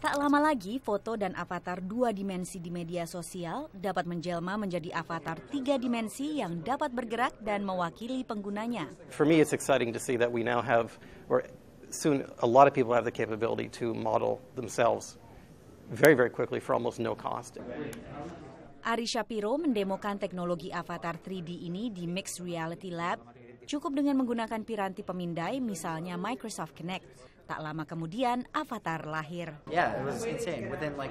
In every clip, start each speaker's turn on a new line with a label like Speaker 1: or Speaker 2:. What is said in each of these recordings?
Speaker 1: Tak lama lagi, foto dan avatar dua dimensi di media sosial dapat menjelma menjadi avatar tiga dimensi yang dapat bergerak dan mewakili penggunanya.
Speaker 2: For me, it's exciting to see that we now have, or soon a lot of people have the capability to model themselves very, very quickly for almost no cost.
Speaker 1: Ari Shapiro mendemokan teknologi avatar 3D ini di Mixed Reality Lab cukup dengan menggunakan piranti pemindai misalnya Microsoft Kinect Tak lama kemudian, Avatar lahir. Yeah, it was insane.
Speaker 2: Within like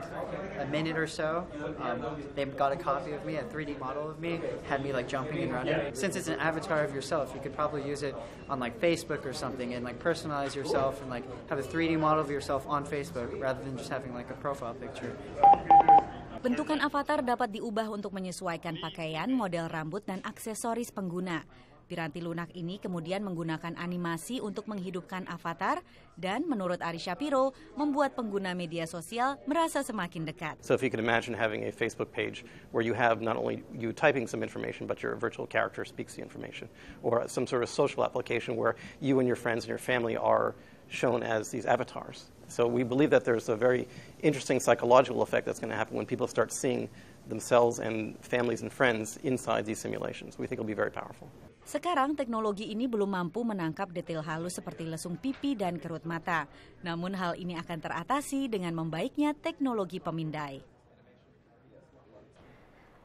Speaker 2: a minute or so, um, they got a copy of me, a 3D model of me, had me like jumping and running. Since it's an avatar of yourself, you could probably use it on like Facebook or something and like personalize yourself and like have a 3D model of yourself on Facebook rather than just having like a profile picture.
Speaker 1: Bentukan avatar dapat diubah untuk menyesuaikan pakaian, model rambut, dan aksesoris pengguna. Piranti lunak ini kemudian menggunakan animasi untuk menghidupkan avatar dan menurut Ari Shapiro membuat pengguna media sosial merasa semakin dekat.
Speaker 2: So if you can imagine having a Facebook page where you have not only you typing some information but your virtual character speaks the information or some sort of social application where you and your friends and your family are shown as these avatars. So we believe that there's a very interesting psychological effect that's going to happen when people start seeing themselves and families and friends inside these simulations. We think it'll be very powerful.
Speaker 1: Sekarang teknologi ini belum mampu menangkap detail halus seperti lesung pipi dan kerut mata. Namun hal ini akan teratasi dengan membaiknya teknologi pemindai.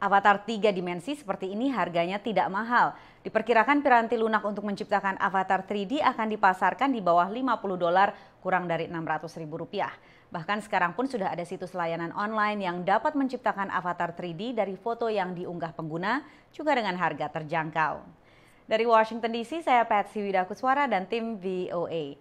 Speaker 1: Avatar tiga dimensi seperti ini harganya tidak mahal. Diperkirakan piranti lunak untuk menciptakan avatar 3D akan dipasarkan di bawah 50 dolar kurang dari 600 ribu rupiah. Bahkan sekarang pun sudah ada situs layanan online yang dapat menciptakan avatar 3D dari foto yang diunggah pengguna juga dengan harga terjangkau. Dari Washington DC, saya Patsy Widakuswara dan tim VOA.